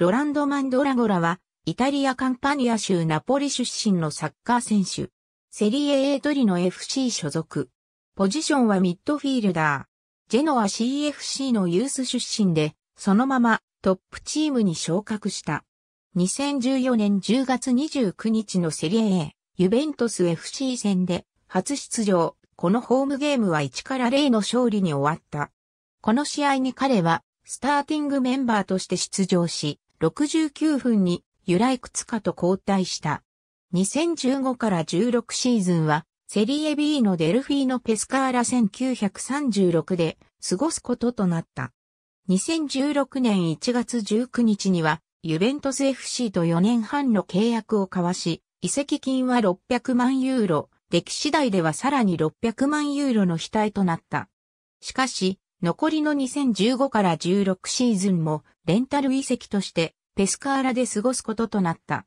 ロランド・マンドラゴラは、イタリア・カンパニア州ナポリ出身のサッカー選手。セリエ A トリの FC 所属。ポジションはミッドフィールダー。ジェノア CFC のユース出身で、そのままトップチームに昇格した。2014年10月29日のセリエ A、ユベントス FC 戦で初出場。このホームゲームは1から0の勝利に終わった。この試合に彼はスターティングメンバーとして出場し、69分に由来靴下と交代した。2015から16シーズンはセリエ B のデルフィーノ・ペスカーラ1936で過ごすこととなった。2016年1月19日にはユベントス FC と4年半の契約を交わし、移籍金は600万ユーロ、出来次第ではさらに600万ユーロの額となった。しかし、残りの2015から16シーズンもレンタル移籍としてペスカーラで過ごすこととなった。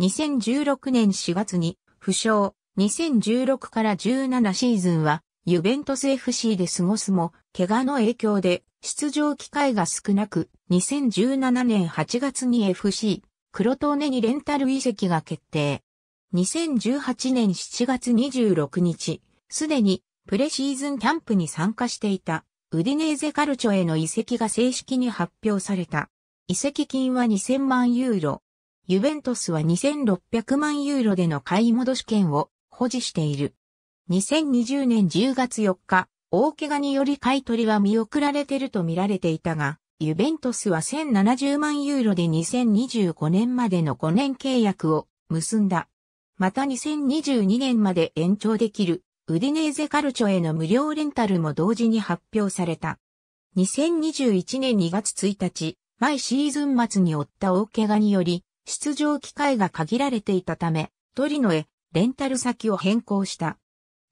2016年4月に負傷、2016から17シーズンはユベントス FC で過ごすも、怪我の影響で出場機会が少なく、2017年8月に FC、黒トーネにレンタル移籍が決定。2018年7月26日、すでにプレシーズンキャンプに参加していた。ウディネーゼカルチョへの移籍が正式に発表された。移籍金は2000万ユーロ。ユベントスは2600万ユーロでの買い戻し権を保持している。2020年10月4日、大怪我により買い取りは見送られていると見られていたが、ユベントスは1070万ユーロで2025年までの5年契約を結んだ。また2022年まで延長できるウディネーゼカルチョへの無料レンタルも同時に発表された。2021年2月1日、毎シーズン末に負った大怪我により、出場機会が限られていたため、トリノへレンタル先を変更した。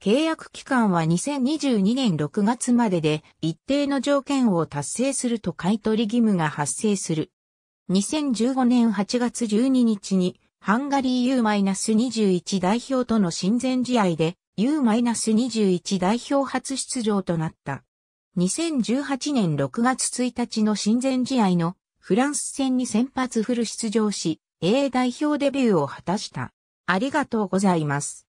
契約期間は2022年6月までで一定の条件を達成すると買取義務が発生する。2015年8月12日にハンガリー U-21 代表との親善試合で U-21 代表初出場となった。2018年6月1日の親善試合のフランス戦に先発フル出場し、A 代表デビューを果たした。ありがとうございます。